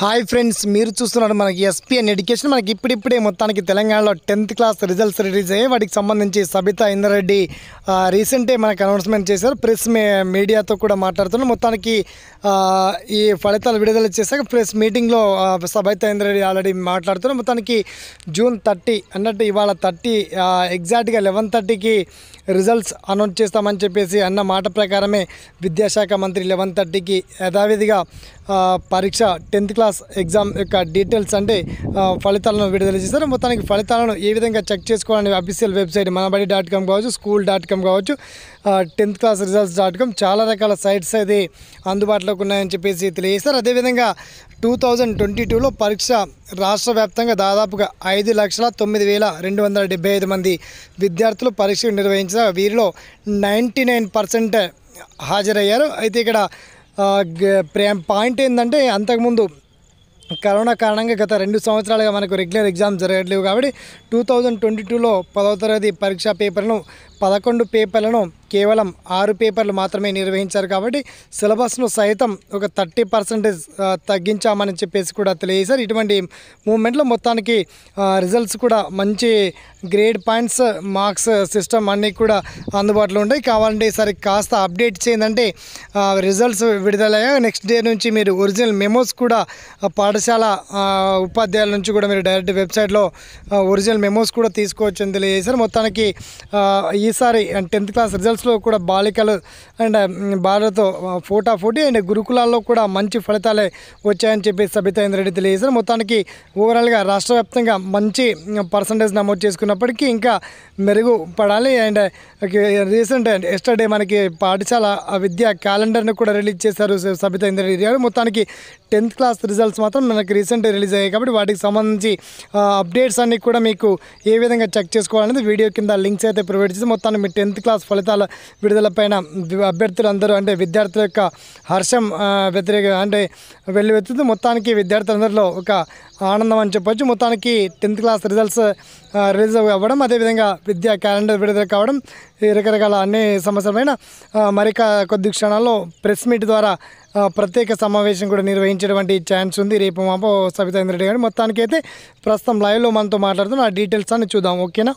hi friends మీరు చూస్తున్నారు మనకి ఎస్పీఎన్ ఎడ్యుకేషన్ మనకి ఇప్పుడిప్పుడే మొత్తానికి తెలంగాణలో టెన్త్ క్లాస్ రిజల్ట్స్ రిలీజ్ అయ్యాయి వాటికి సంబంధించి సబితా ఇందరెడ్డి రీసెంటే మనకు అనౌన్స్మెంట్ చేశారు ప్రెస్ మీడియాతో కూడా మాట్లాడుతున్నారు మొత్తానికి ఈ ఫలితాలు విడుదల చేశాక ప్రెస్ మీటింగ్లో సబితా ఇందరెడ్డి ఆల్రెడీ మాట్లాడుతున్నారు మొత్తానికి జూన్ థర్టీ అన్నట్టు ఇవాళ థర్టీ ఎగ్జాక్ట్గా లెవెన్ థర్టీకి రిజల్ట్స్ అనౌన్స్ చేస్తామని చెప్పేసి అన్న మాట ప్రకారమే విద్యాశాఖ మంత్రి లెవెన్ థర్టీకి యథావిధిగా పరీక్ష టెన్త్ క్లాస్ ఎగ్జామ్ యొక్క డీటెయిల్స్ అంటే ఫలితాలను విడుదల చేశారు మొత్తానికి ఫలితాలను ఏ విధంగా చెక్ చేసుకోవాలని official website Manabadi dot com కావచ్చు స్కూల్ డాట్ కామ్ కావచ్చు tenth class results dot com చాలా రకాల సైట్స్ అది అందుబాటులోకి ఉన్నాయని చెప్పేసి తెలియజేస్తారు అదేవిధంగా టూ థౌజండ్ ట్వంటీ టూలో పరీక్ష రాష్ట్ర వ్యాప్తంగా దాదాపుగా ఐదు లక్షల తొమ్మిది వేల రెండు వందల డెబ్బై ఐదు మంది విద్యార్థులు పరీక్షలు నిర్వహించారు వీరిలో నైంటీ నైన్ పర్సెంట్ హాజరయ్యారు అయితే ఇక్కడ పాయింట్ ఏంటంటే అంతకుముందు కరోనా కారణంగా గత రెండు సంవత్సరాలుగా మనకు రెగ్యులర్ ఎగ్జామ్స్ జరగట్లేవు కాబట్టి టూ థౌజండ్ ట్వంటీ టూలో పదవ తరగతి పరీక్షా పేపర్ను పదకొండు పేపర్లను కేవలం ఆరు పేపర్లు మాత్రమే నిర్వహించారు కాబట్టి సిలబస్ను సైతం ఒక థర్టీ పర్సెంటేజ్ తగ్గించామని చెప్పేసి కూడా తెలియజేశారు ఇటువంటి మూమెంట్లో మొత్తానికి రిజల్ట్స్ కూడా మంచి గ్రేడ్ పాయింట్స్ మార్క్స్ సిస్టమ్ అన్నీ కూడా అందుబాటులో ఉంటాయి కావాలంటే ఈసారి కాస్త అప్డేట్ చేయందంటే రిజల్ట్స్ విడుదలయ్యా నెక్స్ట్ డే నుంచి మీరు ఒరిజినల్ మెమోస్ కూడా పాఠశాల ఉపాధ్యాయుల నుంచి కూడా మీరు డైరెక్ట్ వెబ్సైట్లో ఒరిజినల్ మెమోస్ కూడా తీసుకోవచ్చు అని తెలియజేశారు మొత్తానికి ఈ ఈసారి టెన్త్ క్లాస్ రిజల్ట్స్లో కూడా బాలికలు అండ్ బాలతో ఫోటీ అండ్ గురుకులాల్లో కూడా మంచి ఫలితాలే వచ్చాయని చెప్పి సబితా ఇంద్రెడ్డి తెలియజేశారు మొత్తానికి ఓవరాల్గా రాష్ట్ర వ్యాప్తంగా మంచి పర్సంటేజ్ నమోదు చేసుకున్నప్పటికీ ఇంకా మెరుగుపడాలి అండ్ రీసెంట్ ఎస్టర్డే మనకి పాఠశాల విద్యా క్యాలెండర్ను కూడా రిలీజ్ చేశారు సబితా ఇంద్రెడ్డి గారు మొత్తానికి టెన్త్ క్లాస్ రిజల్ట్స్ మాత్రం మనకి రీసెంట్ రిలీజ్ అయ్యాయి కాబట్టి వాటికి సంబంధించి అప్డేట్స్ అన్నీ కూడా మీకు ఏ విధంగా చెక్ చేసుకోవాలనేది వీడియో కింద లింక్స్ అయితే ప్రొవైడ్ చేసి మొత్తాన్ని మీ టెన్త్ క్లాస్ ఫలితాల విడుదలపైన అభ్యర్థులందరూ అంటే విద్యార్థుల యొక్క హర్షం వ్యతిరేక అంటే వెళ్ళి వెల్లువెత్తుతూ మొత్తానికి విద్యార్థులందరిలో ఒక ఆనందం అని చెప్పొచ్చు మొత్తానికి టెన్త్ క్లాస్ రిజల్ట్స్ రిలీజ్ అవ్వడం అదేవిధంగా విద్యా క్యాలెండర్ విడుదల కావడం ఈ రకరకాల అన్ని సమస్యలమైన మరి కొద్ది క్షణాల్లో ప్రెస్ మీట్ ద్వారా ప్రత్యేక సమావేశం కూడా నిర్వహించేటువంటి ఛాన్స్ ఉంది రేపు మాపో సబితా రెడ్డి గారు మొత్తానికైతే ప్రస్తుతం లైవ్లో మనతో మాట్లాడుతున్న ఆ డీటెయిల్స్ అన్ని చూద్దాం ఓకేనా